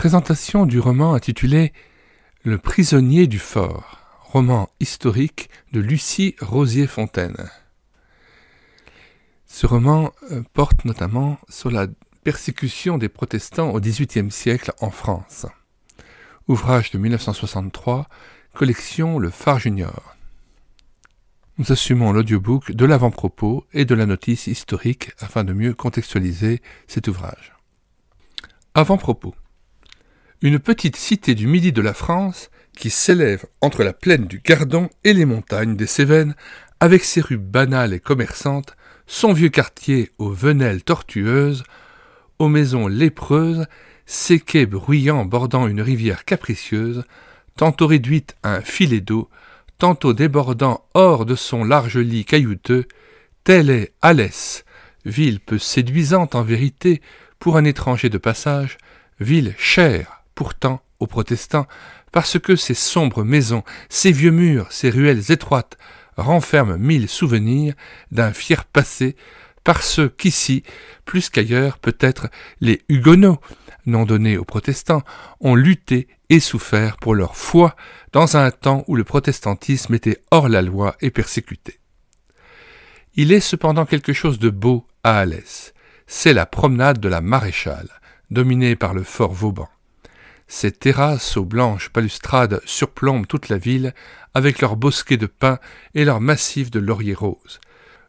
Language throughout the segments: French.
présentation du roman intitulé Le prisonnier du fort, roman historique de Lucie Rosier-Fontaine. Ce roman euh, porte notamment sur la persécution des protestants au XVIIIe siècle en France. Ouvrage de 1963, collection Le Phare Junior. Nous assumons l'audiobook de l'avant-propos et de la notice historique afin de mieux contextualiser cet ouvrage. Avant-propos une petite cité du midi de la France qui s'élève entre la plaine du Gardon et les montagnes des Cévennes, avec ses rues banales et commerçantes, son vieux quartier aux venelles tortueuses, aux maisons lépreuses, ses quais bruyants bordant une rivière capricieuse, tantôt réduite à un filet d'eau, tantôt débordant hors de son large lit caillouteux, telle est Alès, ville peu séduisante en vérité pour un étranger de passage, ville chère pourtant aux protestants, parce que ces sombres maisons, ces vieux murs, ces ruelles étroites renferment mille souvenirs d'un fier passé, parce qu'ici, plus qu'ailleurs, peut-être les Huguenots, non donnés aux protestants, ont lutté et souffert pour leur foi dans un temps où le protestantisme était hors la loi et persécuté. Il est cependant quelque chose de beau à Alès. C'est la promenade de la maréchale, dominée par le fort Vauban. Ces terrasses aux blanches balustrades surplombent toute la ville, avec leurs bosquets de pins et leurs massifs de lauriers roses.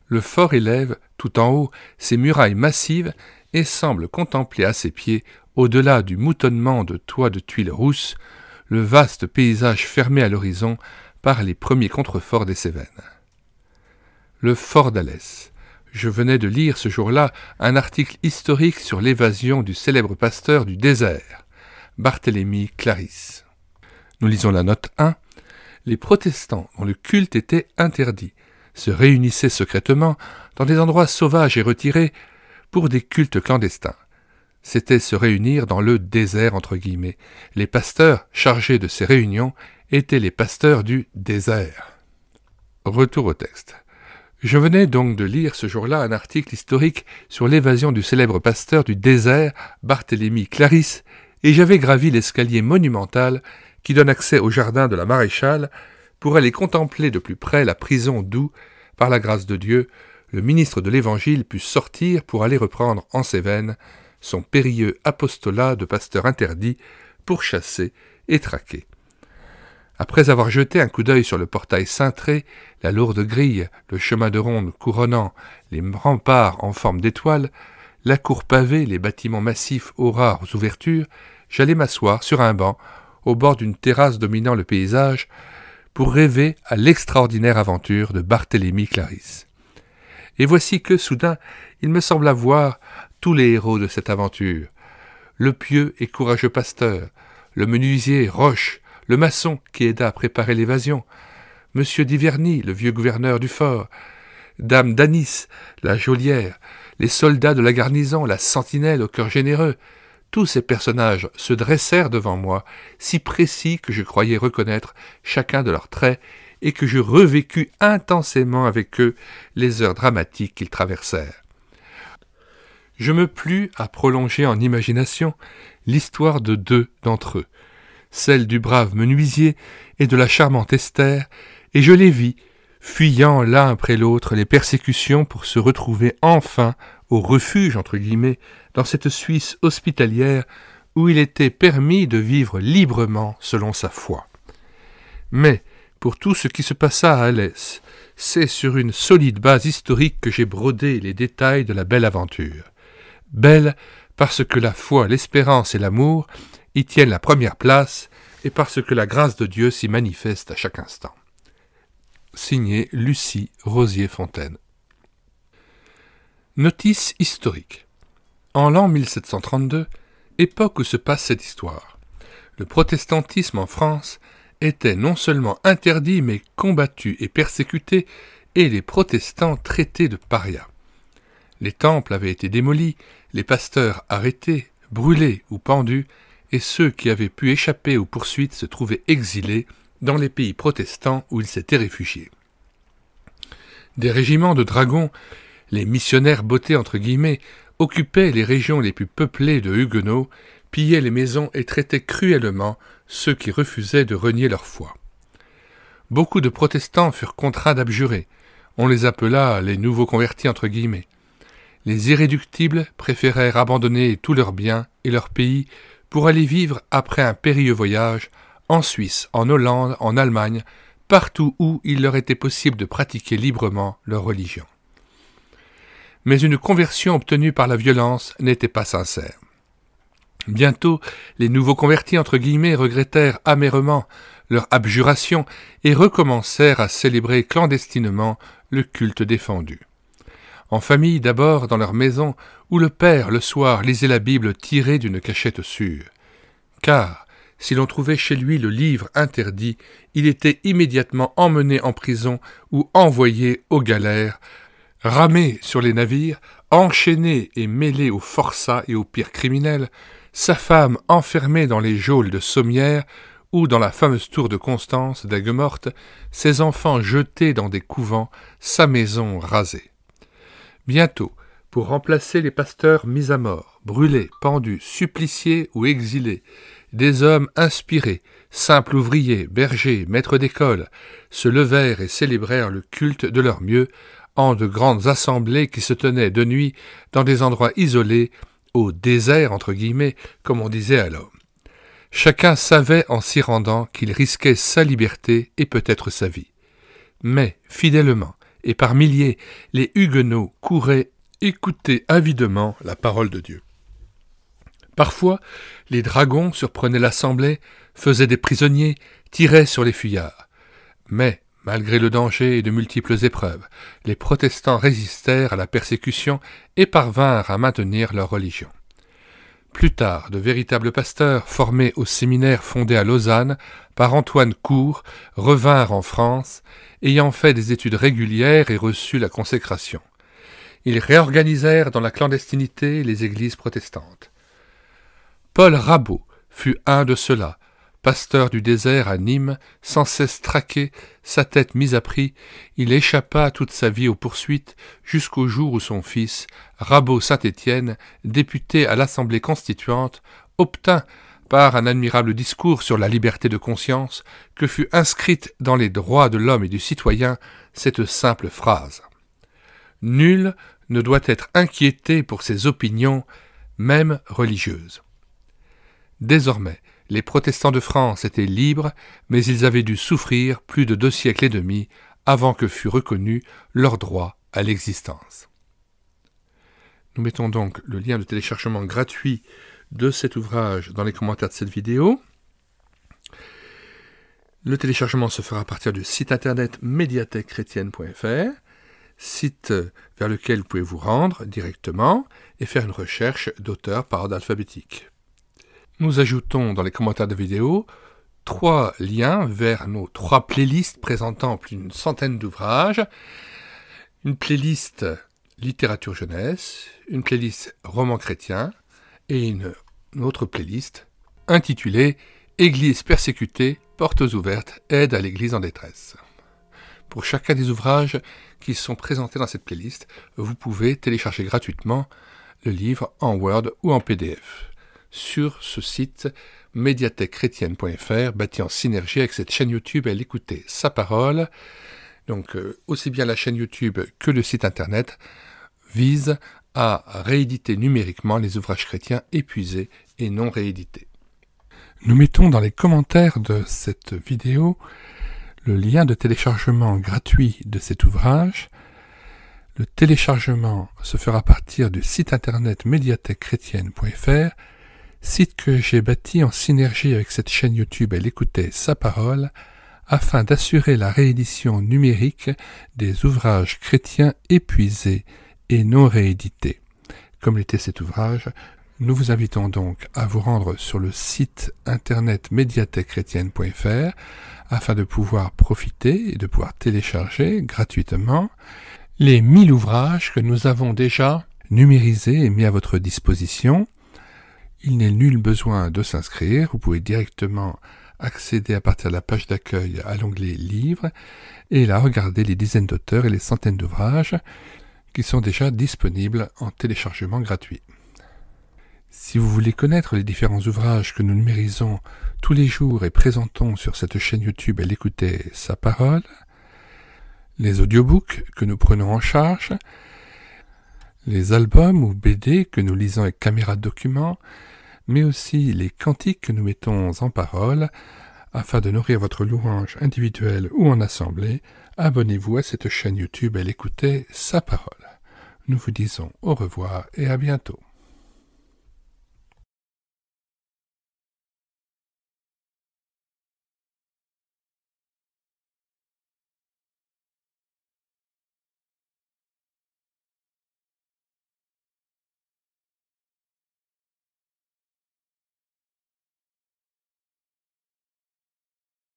Le fort élève, tout en haut, ses murailles massives et semble contempler à ses pieds, au-delà du moutonnement de toits de tuiles rousses, le vaste paysage fermé à l'horizon par les premiers contreforts des Cévennes. Le fort d'Alès. Je venais de lire ce jour-là un article historique sur l'évasion du célèbre pasteur du désert. Barthélemy Clarisse. Nous lisons la note 1. Les protestants, dont le culte était interdit, se réunissaient secrètement dans des endroits sauvages et retirés pour des cultes clandestins. C'était se réunir dans le désert entre guillemets. Les pasteurs chargés de ces réunions étaient les pasteurs du désert. Retour au texte. Je venais donc de lire ce jour-là un article historique sur l'évasion du célèbre pasteur du désert, Barthélemy Clarisse, et j'avais gravi l'escalier monumental qui donne accès au jardin de la maréchale pour aller contempler de plus près la prison d'où, par la grâce de Dieu, le ministre de l'Évangile put sortir pour aller reprendre en ses veines son périlleux apostolat de pasteur interdit pour chasser et traquer. Après avoir jeté un coup d'œil sur le portail cintré, la lourde grille, le chemin de ronde couronnant les remparts en forme d'étoile, la cour pavée, les bâtiments massifs aux rares ouvertures, j'allais m'asseoir sur un banc, au bord d'une terrasse dominant le paysage, pour rêver à l'extraordinaire aventure de Barthélemy Clarisse. Et voici que, soudain, il me sembla voir tous les héros de cette aventure. Le pieux et courageux pasteur, le menuisier Roche, le maçon qui aida à préparer l'évasion, Monsieur Diverny, le vieux gouverneur du fort, Dame d'Anis, la geôlière, les soldats de la garnison, la sentinelle au cœur généreux, tous ces personnages se dressèrent devant moi, si précis que je croyais reconnaître chacun de leurs traits, et que je revécus intensément avec eux les heures dramatiques qu'ils traversèrent. Je me plus à prolonger en imagination l'histoire de deux d'entre eux, celle du brave menuisier et de la charmante Esther, et je les vis fuyant l'un après l'autre les persécutions pour se retrouver enfin au refuge, entre guillemets, dans cette Suisse hospitalière où il était permis de vivre librement selon sa foi. Mais, pour tout ce qui se passa à Alès, c'est sur une solide base historique que j'ai brodé les détails de la belle aventure. Belle parce que la foi, l'espérance et l'amour y tiennent la première place, et parce que la grâce de Dieu s'y manifeste à chaque instant signé Lucie Rosier-Fontaine. Notice historique. En l'an 1732, époque où se passe cette histoire, le protestantisme en France était non seulement interdit mais combattu et persécuté et les protestants traités de paria. Les temples avaient été démolis, les pasteurs arrêtés, brûlés ou pendus, et ceux qui avaient pu échapper aux poursuites se trouvaient exilés dans les pays protestants où il s'étaient réfugiés. Des régiments de dragons, les missionnaires beautés » entre guillemets, occupaient les régions les plus peuplées de huguenots, pillaient les maisons et traitaient cruellement ceux qui refusaient de renier leur foi. Beaucoup de protestants furent contraints d'abjurer. On les appela les nouveaux convertis entre guillemets. Les irréductibles préférèrent abandonner tous leurs biens et leur pays pour aller vivre après un périlleux voyage en Suisse, en Hollande, en Allemagne, partout où il leur était possible de pratiquer librement leur religion. Mais une conversion obtenue par la violence n'était pas sincère. Bientôt, les nouveaux convertis entre guillemets regrettèrent amèrement leur abjuration et recommencèrent à célébrer clandestinement le culte défendu. En famille d'abord dans leur maison, où le père le soir lisait la Bible tirée d'une cachette sûre. Car, si l'on trouvait chez lui le livre interdit, il était immédiatement emmené en prison ou envoyé aux galères, ramé sur les navires, enchaîné et mêlé aux forçats et aux pires criminels, sa femme enfermée dans les geôles de Sommières ou dans la fameuse tour de Constance daigues ses enfants jetés dans des couvents, sa maison rasée. Bientôt, pour remplacer les pasteurs mis à mort, brûlés, pendus, suppliciés ou exilés, des hommes inspirés, simples ouvriers, bergers, maîtres d'école, se levèrent et célébrèrent le culte de leur mieux en de grandes assemblées qui se tenaient de nuit dans des endroits isolés, au désert entre guillemets, comme on disait alors. Chacun savait en s'y rendant qu'il risquait sa liberté et peut-être sa vie. Mais, fidèlement, et par milliers, les Huguenots couraient écouter avidement la parole de Dieu. Parfois, les dragons surprenaient l'assemblée, faisaient des prisonniers, tiraient sur les fuyards. Mais, malgré le danger et de multiples épreuves, les protestants résistèrent à la persécution et parvinrent à maintenir leur religion. Plus tard, de véritables pasteurs, formés au séminaire fondé à Lausanne par Antoine Cour, revinrent en France, ayant fait des études régulières et reçu la consécration. Ils réorganisèrent dans la clandestinité les églises protestantes. Paul Rabot fut un de ceux-là, pasteur du désert à Nîmes, sans cesse traqué, sa tête mise à prix, il échappa toute sa vie aux poursuites jusqu'au jour où son fils, Rabot Saint-Étienne, député à l'Assemblée constituante, obtint, par un admirable discours sur la liberté de conscience, que fut inscrite dans les droits de l'homme et du citoyen cette simple phrase. Nul ne doit être inquiété pour ses opinions, même religieuses. Désormais, les protestants de France étaient libres, mais ils avaient dû souffrir plus de deux siècles et demi avant que fût reconnu leur droit à l'existence. Nous mettons donc le lien de téléchargement gratuit de cet ouvrage dans les commentaires de cette vidéo. Le téléchargement se fera à partir du site internet médiathèquechrétienne.fr, site vers lequel vous pouvez vous rendre directement et faire une recherche d'auteurs par ordre alphabétique nous ajoutons dans les commentaires de vidéo trois liens vers nos trois playlists présentant plus d'une centaine d'ouvrages. Une playlist littérature jeunesse, une playlist roman chrétien et une, une autre playlist intitulée Église persécutée, portes ouvertes, aide à l'Église en détresse. Pour chacun des ouvrages qui sont présentés dans cette playlist, vous pouvez télécharger gratuitement le livre en Word ou en PDF sur ce site médiathèquechrétienne.fr, bâti en synergie avec cette chaîne YouTube. Elle écoutait sa parole. Donc, euh, aussi bien la chaîne YouTube que le site internet visent à rééditer numériquement les ouvrages chrétiens épuisés et non réédités. Nous mettons dans les commentaires de cette vidéo le lien de téléchargement gratuit de cet ouvrage. Le téléchargement se fera à partir du site internet médiathèquechrétienne.fr site que j'ai bâti en synergie avec cette chaîne YouTube Elle écoutait sa parole, afin d'assurer la réédition numérique des ouvrages chrétiens épuisés et non réédités. Comme l'était cet ouvrage, nous vous invitons donc à vous rendre sur le site internet médiathèquechrétienne.fr afin de pouvoir profiter et de pouvoir télécharger gratuitement les 1000 ouvrages que nous avons déjà numérisés et mis à votre disposition il n'est nul besoin de s'inscrire, vous pouvez directement accéder à partir de la page d'accueil à l'onglet Livres et là regarder les dizaines d'auteurs et les centaines d'ouvrages qui sont déjà disponibles en téléchargement gratuit. Si vous voulez connaître les différents ouvrages que nous numérisons tous les jours et présentons sur cette chaîne YouTube à l'écouter sa parole, les audiobooks que nous prenons en charge, les albums ou BD que nous lisons avec caméra document, mais aussi les cantiques que nous mettons en parole, afin de nourrir votre louange individuelle ou en assemblée, abonnez-vous à cette chaîne YouTube et l'écoutez sa parole. Nous vous disons au revoir et à bientôt.